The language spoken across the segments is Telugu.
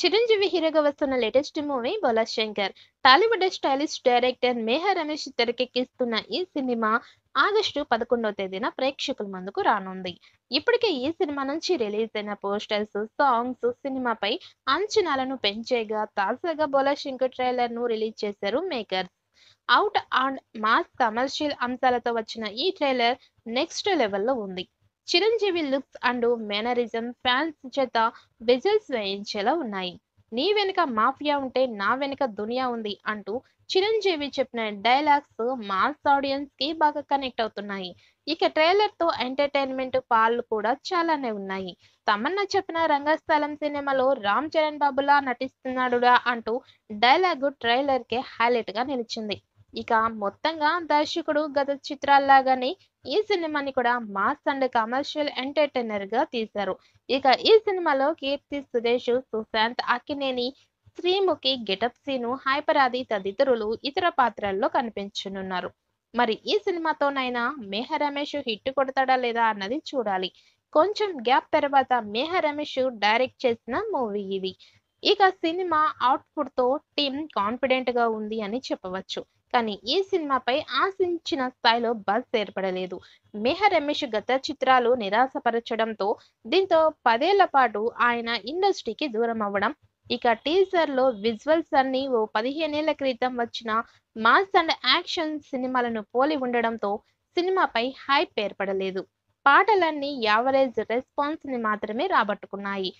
చిరంజీవి హీరోగా వస్తున్న latest movie Bhola Shankar Tollywood stylish director Meher Ramesh తెరకెక్కిస్తున్న ఈ సినిమా ఆగస్టు పదకొండవ తేదీన ప్రేక్షకుల ముందుకు రానుంది ఇప్పటికే ఈ సినిమా నుంచి రిలీజ్ అయిన పోస్టర్స్ సాంగ్స్ సినిమాపై అంచనాలను పెంచేగా తాజాగా బొలాశంకర్ శంకర్ ట్రైలర్ ను రిలీజ్ చేశారు makers out and mass commercial అంశాలతో వచ్చిన ఈ ట్రైలర్ నెక్స్ట్ లెవెల్లో ఉంది Chiranjeevi looks and mannerism fans చేత విజిల్స్ వేయించేలా ఉన్నాయి నీ వెనుక మాఫియా ఉంటే నా వెనుక దునియా ఉంది అంటూ చిరంజీవి చెప్పిన డైలాగ్స్ మాస్ ఆడియన్స్ కి బాగా కనెక్ట్ అవుతున్నాయి ఇక ట్రైలర్ తో ఎంటర్టైన్మెంట్ పాలు కూడా చాలానే ఉన్నాయి తమన్నా చెప్పిన రంగస్థలం సినిమాలో రామ్ చరణ్ బాబులా నటిస్తున్నాడుడా అంటూ డైలాగ్ ట్రైలర్ కే హైలైట్ గా నిలిచింది ఇక మొత్తంగా దర్శకుడు గత చిత్రాల్లాగానే ఈ సినిమాని కూడా మాస్ అండ్ కమర్షియల్ ఎంటర్టైనర్ గా తీశారు ఇక ఈ సినిమాలో కీర్తి సురేష్ సుశాంత్ అక్కినేని శ్రీముఖి గెటప్ సీను ఆది తదితరులు ఇతర పాత్రల్లో కనిపించనున్నారు మరి ఈ సినిమాతోనైనా మేహ రమేష్ హిట్ కొడతాడా లేదా అన్నది చూడాలి కొంచెం గ్యాప్ తర్వాత మేహ రమేష్ డైరెక్ట్ చేసిన మూవీ ఇది ఇక సినిమా అవుట్పుట్ తో టీమ్ కాన్ఫిడెంట్ గా ఉంది అని చెప్పవచ్చు కానీ ఈ సినిమాపై ఆశించిన స్థాయిలో బస్ ఏర్పడలేదు మేహ రమేష్ గత చిత్రాలు నిరాశపరచడంతో దీంతో పదేళ్ల పాటు ఆయన ఇండస్ట్రీకి దూరం అవ్వడం ఇక టీజర్లో విజువల్స్ అన్ని ఓ పదిహేనేళ్ల క్రితం వచ్చిన మాస్ అండ్ యాక్షన్ సినిమాలను పోలి ఉండడంతో సినిమాపై హైప్ ఏర్పడలేదు పాటలన్నీ యావరేజ్ రెస్పాన్స్ ని మాత్రమే రాబట్టుకున్నాయి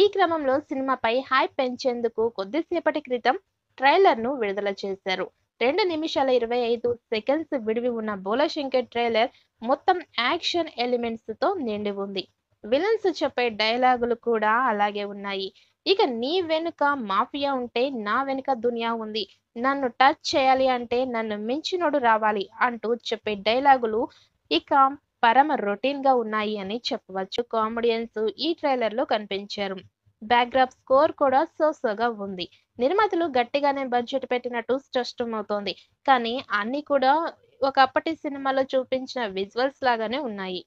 ఈ క్రమంలో సినిమాపై హైప్ పెంచేందుకు కొద్దిసేపటి క్రితం ట్రైలర్ ను విడుదల చేశారు రెండు నిమిషాల ఇరవై ఐదు సెకండ్స్ విడివి ఉన్న బోలశంకర్ ట్రైలర్ మొత్తం యాక్షన్ ఎలిమెంట్స్ తో నిండి ఉంది విలన్స్ చెప్పే డైలాగులు కూడా అలాగే ఉన్నాయి ఇక నీ వెనుక మాఫియా ఉంటే నా వెనుక దునియా ఉంది నన్ను టచ్ చేయాలి అంటే నన్ను మించినోడు రావాలి అంటూ చెప్పే డైలాగులు ఇక పరమ రొటీన్ గా ఉన్నాయి అని చెప్పవచ్చు కామెడియన్స్ ఈ ట్రైలర్ లో కనిపించారు బ్యాక్గ్రాప్ స్కోర్ కూడా సోసోగా ఉంది నిర్మాతలు గట్టిగానే బడ్జెట్ పెట్టినట్టు స్పష్టమవుతోంది కానీ అన్నీ కూడా ఒకప్పటి సినిమాలో చూపించిన విజువల్స్ లాగానే ఉన్నాయి